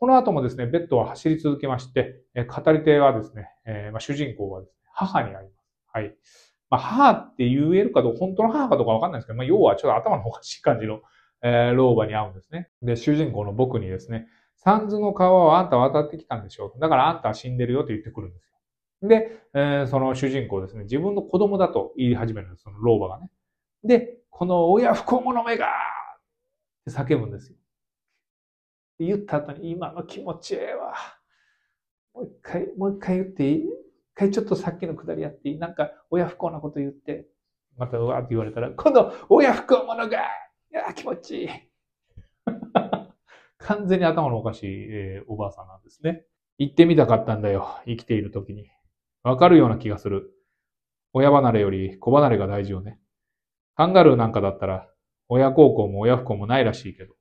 この後もですね、ベッドは走り続けまして、語り手はですね、主人公はですね、母に会います。はい。まあ、母って言えるかどうか、本当の母かどうかわかんないですけど、まあ、要はちょっと頭のおかしい感じの、えー、老婆に会うんですね。で、主人公の僕にですね、三途の川をあんた渡ってきたんでしょう。だからあんたは死んでるよと言ってくるんですで、えー、その主人公ですね、自分の子供だと言い始めるんです、その老婆がね。で、この親不幸者めがって叫ぶんですよ。言った後に、今の気持ちええわ。もう一回、もう一回言っていい一回ちょっとさっきのくだりやっていいなんか、親不幸なこと言って、またうわって言われたら、今度、親不幸者が、いや、気持ちいい。完全に頭のおかしい、えー、おばあさんなんですね。行ってみたかったんだよ。生きている時に。わかるような気がする。親離れより子離れが大事よね。カンガルーなんかだったら、親孝行も親不孝もないらしいけど。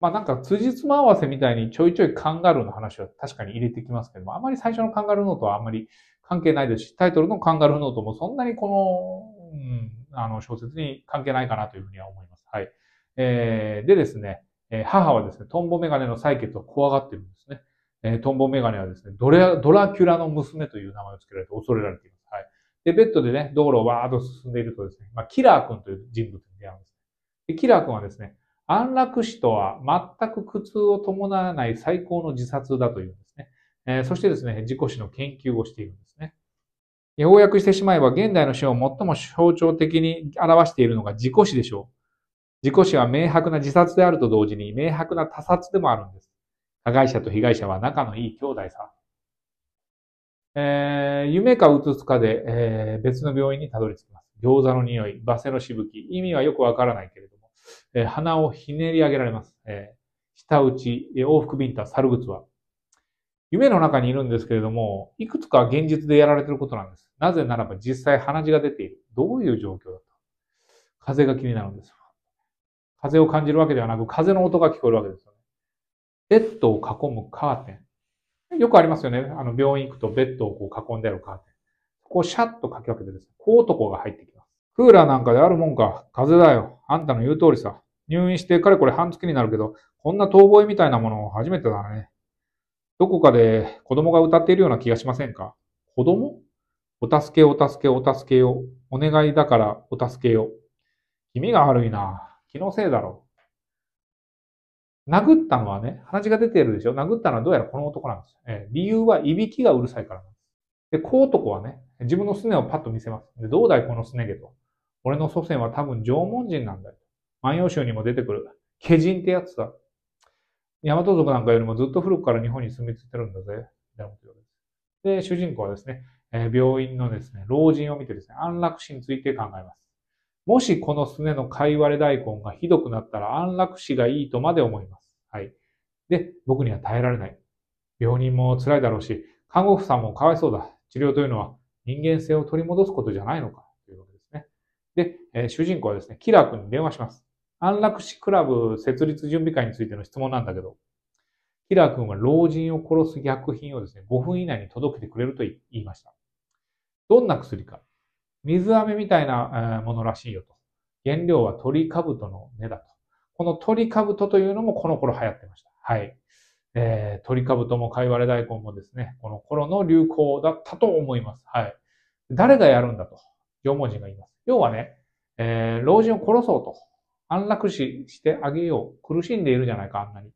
まあなんか、辻褄合わせみたいにちょいちょいカンガルーの話は確かに入れてきますけども、あまり最初のカンガルーノートはあんまり関係ないですし、タイトルのカンガルーノートもそんなにこの、うん、あの、小説に関係ないかなというふうには思います。はい。えー、でですね、え母はですね、トンボメガネの採血を怖がってるんですね。えー、トンボメガネはですね、ドラ、ドラキュラの娘という名前を付けられて恐れられています。はい。で、ベッドでね、道路をわーっと進んでいるとですね、まあ、キラー君という人物に出会うんです。で、キラー君はですね、安楽死とは全く苦痛を伴わない最高の自殺だというんですね。えー、そしてですね、自己死の研究をしているんですね。翻訳してしまえば、現代の死を最も象徴的に表しているのが自己死でしょう。自己死は明白な自殺であると同時に、明白な他殺でもあるんです。加害者と被害者は仲のいい兄弟さ。えー、夢かうつつかで、えー、別の病院にたどり着きます。餃子の匂い、バセのしぶき、意味はよくわからないけれども、えー、鼻をひねり上げられます。えー、舌打ち、え往復ビンタ、猿靴は。夢の中にいるんですけれども、いくつか現実でやられてることなんです。なぜならば実際鼻血が出ている。どういう状況だと。風が気になるんです。風を感じるわけではなく、風の音が聞こえるわけですよね。ベッドを囲むカーテン。よくありますよね。あの、病院行くとベッドをこう囲んであるカーテン。そこをシャッと書き分けてですね、こう男が入ってきます。クーラーなんかであるもんか。風邪だよ。あんたの言う通りさ。入院してかれこれ半月になるけど、こんな遠吠えみたいなもの初めてだね。どこかで子供が歌っているような気がしませんか子供お助けお助けお助けよ。お願いだからお助けよ。気味が悪いな。気のせいだろう。殴ったのはね、鼻血が出てるでしょ殴ったのはどうやらこの男なんですよ。えー、理由はいびきがうるさいからなんです。で、こう男はね、自分のすねをパッと見せます。で、どうだいこのすね毛と。俺の祖先は多分縄文人なんだよ。万葉集にも出てくる、家人ってやつだ。大和族なんかよりもずっと古くから日本に住み着いてるんだぜ。みたいなこと言わで、主人公はですね、えー、病院のですね、老人を見てですね、安楽死について考えます。もしこのすねのかいわれ大根がひどくなったら安楽死がいいとまで思います。はい。で、僕には耐えられない。病人も辛いだろうし、看護婦さんもかわいそうだ。治療というのは人間性を取り戻すことじゃないのか。というわけですね。で、えー、主人公はですね、キラー君に電話します。安楽死クラブ設立準備会についての質問なんだけど、キラー君は老人を殺す薬品をですね、5分以内に届けてくれると言いました。どんな薬か水飴みたいなものらしいよと。原料は鳥兜の根だと。この鳥兜というのもこの頃流行ってました。はい。えー、鳥兜もかいわれ大根もですね、この頃の流行だったと思います。はい。誰がやるんだと、縄文人が言います。要はね、えー、老人を殺そうと。安楽死してあげよう。苦しんでいるじゃないか、あんなに。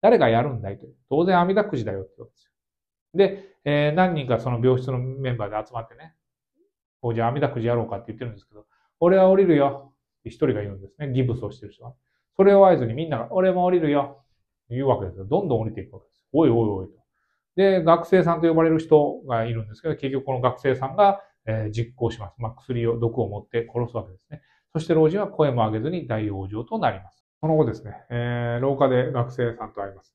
誰がやるんだいという。当然、阿弥陀くじだよってことですよ。で、えー、何人かその病室のメンバーで集まってね、こうじゃあ網だくじやろうかって言ってるんですけど、俺は降りるよって一人が言うんですね。ギブスをしてる人は。それを合図にみんなが、俺も降りるよ言うわけですよ。どんどん降りていくわけです。おいおいおいと。で、学生さんと呼ばれる人がいるんですけど、結局この学生さんが、え実行します。まあ、薬を、毒を持って殺すわけですね。そして老人は声も上げずに大往生となります。その後ですね、えー、廊下で学生さんと会います。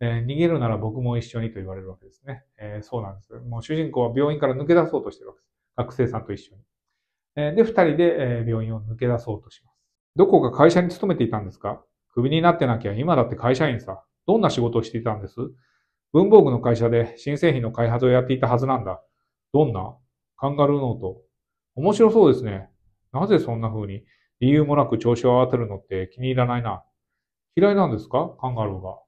えー、逃げるなら僕も一緒にと言われるわけですね。えー、そうなんです。もう主人公は病院から抜け出そうとしてるわけです。学生さんと一緒に。で、二人で病院を抜け出そうとします。どこか会社に勤めていたんですかクビになってなきゃ今だって会社員さ。どんな仕事をしていたんです文房具の会社で新製品の開発をやっていたはずなんだ。どんなカンガルーノート。面白そうですね。なぜそんな風に理由もなく調子を合わせるのって気に入らないな。嫌いなんですかカンガルーが。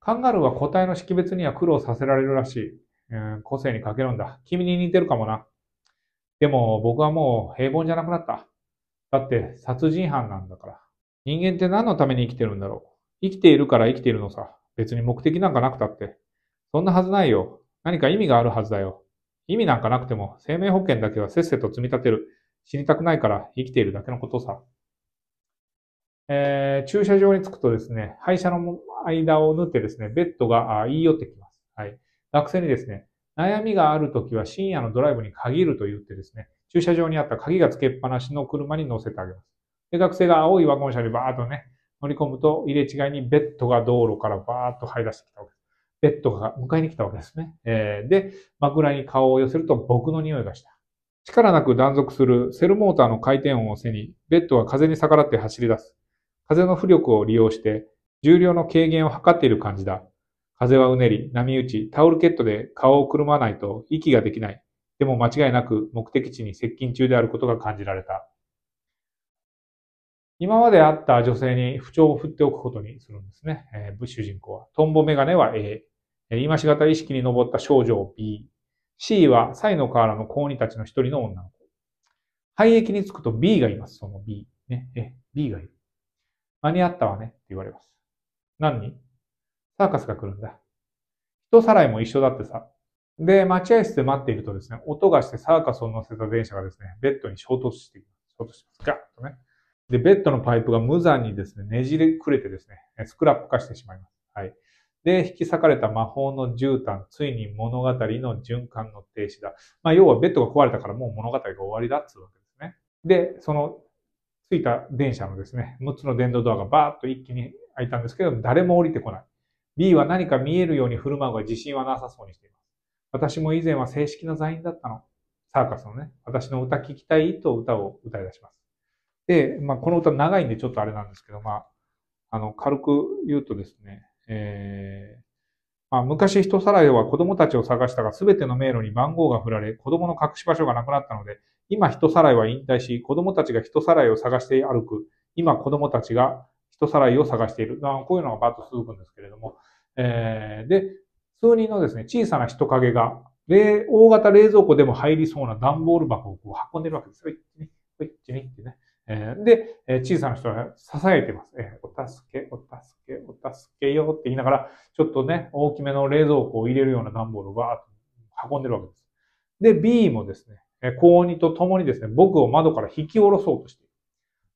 カンガルーは個体の識別には苦労させられるらしい。うん、個性に欠けるんだ。君に似てるかもな。でも僕はもう平凡じゃなくなった。だって殺人犯なんだから。人間って何のために生きてるんだろう。生きているから生きているのさ。別に目的なんかなくたって。そんなはずないよ。何か意味があるはずだよ。意味なんかなくても生命保険だけはせっせと積み立てる。死にたくないから生きているだけのことさ。えー、駐車場に着くとですね、廃車の間を縫ってですね、ベッドが言い寄ってきます。はい。学生にですね、悩みがあるときは深夜のドライブに限ると言ってですね、駐車場にあった鍵がつけっぱなしの車に乗せてあげます。で、学生が青いワゴン車にバーッとね、乗り込むと入れ違いにベッドが道路からバーッと這い出してきたわけです。ベッドが迎えに来たわけですね。えー、で、枕に顔を寄せると僕の匂いがした。力なく断続するセルモーターの回転音を背に、ベッドは風に逆らって走り出す。風の浮力を利用して、重量の軽減を図っている感じだ。風はうねり、波打ち、タオルケットで顔をくるまないと息ができない。でも間違いなく目的地に接近中であることが感じられた。今まであった女性に不調を振っておくことにするんですね。えー、主人公は。トンボメガネは A。今しがた意識に上った少女を B。C はサイの河原の子鬼たちの一人の女の子。廃液に着くと B がいます、その B。ね、え、B がいる。間に合ったわねって言われます。何にサーカスが来るんだ。人さらいも一緒だってさ。で、待合室で待っているとですね、音がしてサーカスを乗せた電車がですね、ベッドに衝突していきます。衝突します。ガッとね。で、ベッドのパイプが無残にですね、ねじれくれてですね、スクラップ化してしまいます。はい。で、引き裂かれた魔法の絨毯、ついに物語の循環の停止だ。まあ、要はベッドが壊れたからもう物語が終わりだっつうわけですね。で、その、ついた電車のですね、6つの電動ドアがバーッと一気に開いたんですけど、誰も降りてこない。B は何か見えるように振る舞うが自信はなさそうにしています。私も以前は正式な座員だったの。サーカスのね、私の歌聞きたいと歌を歌い出します。で、まあ、この歌長いんでちょっとあれなんですけど、まあ、あの、軽く言うとですね、えー、まあ、昔人さらいは子供たちを探したが、すべての迷路に番号が振られ、子供の隠し場所がなくなったので、今人さらいは引退し、子供たちが人さらいを探して歩く、今子供たちが人さらいを探している。こういうのがバッと続くんですけれども、えー、で、数人のですね、小さな人影が、大型冷蔵庫でも入りそうな段ボール箱をこう運んでるわけですっっね。で、小さな人が支えてます。えー、お助け、お助け、お助けよって言いながら、ちょっとね、大きめの冷蔵庫を入れるような段ボールをバーッと運んでるわけです。で、B もですね、高2と共にですね、僕を窓から引き下ろそうとして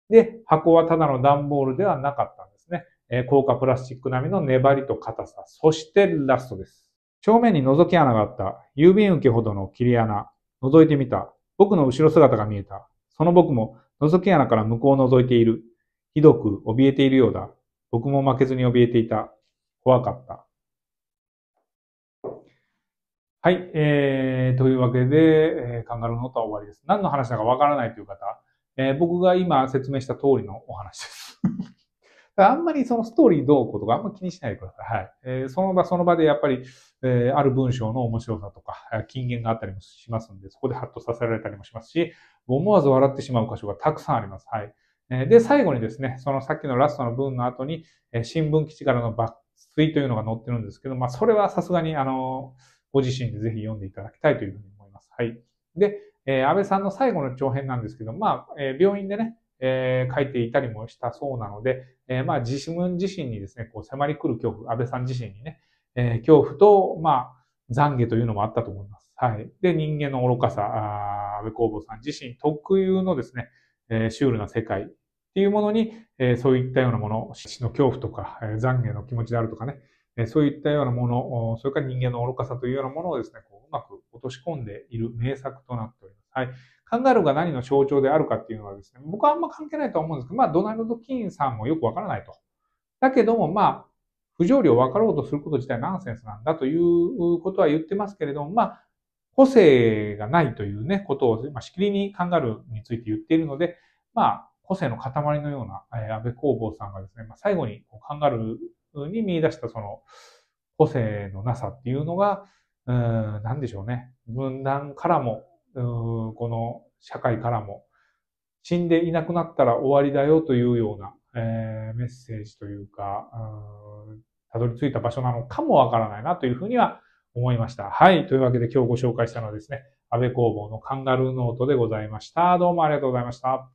で、箱はただの段ボールではなかったんですね。えー、硬化プラスチック並みの粘りと硬さ。そしてラストです。正面に覗き穴があった。郵便受けほどの切り穴。覗いてみた。僕の後ろ姿が見えた。その僕も覗き穴から向こうを覗いている。ひどく怯えているようだ。僕も負けずに怯えていた。怖かった。はい。えー、というわけで、えー、カンガルーノートは終わりです。何の話だかわからないという方、えー、僕が今説明した通りのお話です。あんまりそのストーリーどうこうとかあんま気にしないでください。はい。えー、その場その場でやっぱり、えー、ある文章の面白さとか、金言があったりもしますんで、そこでハッとさせられたりもしますし、思わず笑ってしまう箇所がたくさんあります。はい。えー、で、最後にですね、そのさっきのラストの文の後に、えー、新聞基地からの抜粋というのが載ってるんですけど、まあ、それはさすがに、あの、ご自身でぜひ読んでいただきたいというふうに思います。はい。で、えー、安倍さんの最後の長編なんですけど、まあ、えー、病院でね、えー、書いていたりもしたそうなので、えー、まあ、自身自身にですね、こう迫り来る恐怖、安倍さん自身にね、えー、恐怖と、まあ、懺悔というのもあったと思います。はい。で、人間の愚かさ、あ安倍公房さん自身特有のですね、えー、シュールな世界っていうものに、えー、そういったようなもの、死の恐怖とか、えー、懺悔の気持ちであるとかね、えそういったようなもの、それから人間の愚かさというようなものをですね、こううまく落とし込んでいる名作となっております。はい。カンガルーが何の象徴であるかっていうのはですね、僕はあんま関係ないと思うんですけど、まあ、ドナルド・キーンさんもよくわからないと。だけども、まあ、不条理を分かろうとすること自体ナンセンスなんだということは言ってますけれども、まあ、個性がないというね、ことを、まあ、しきりにカンガルーについて言っているので、まあ、個性の塊のような、えー、安倍工房さんがですね、まあ、最後にカンガルに見出したその個性のなさっていうのが、うん、でしょうね。分断からも、ん、この社会からも、死んでいなくなったら終わりだよというような、えー、メッセージというか、たどり着いた場所なのかもわからないなというふうには思いました。はい。というわけで今日ご紹介したのはですね、安倍工房のカンガルーノートでございました。どうもありがとうございました。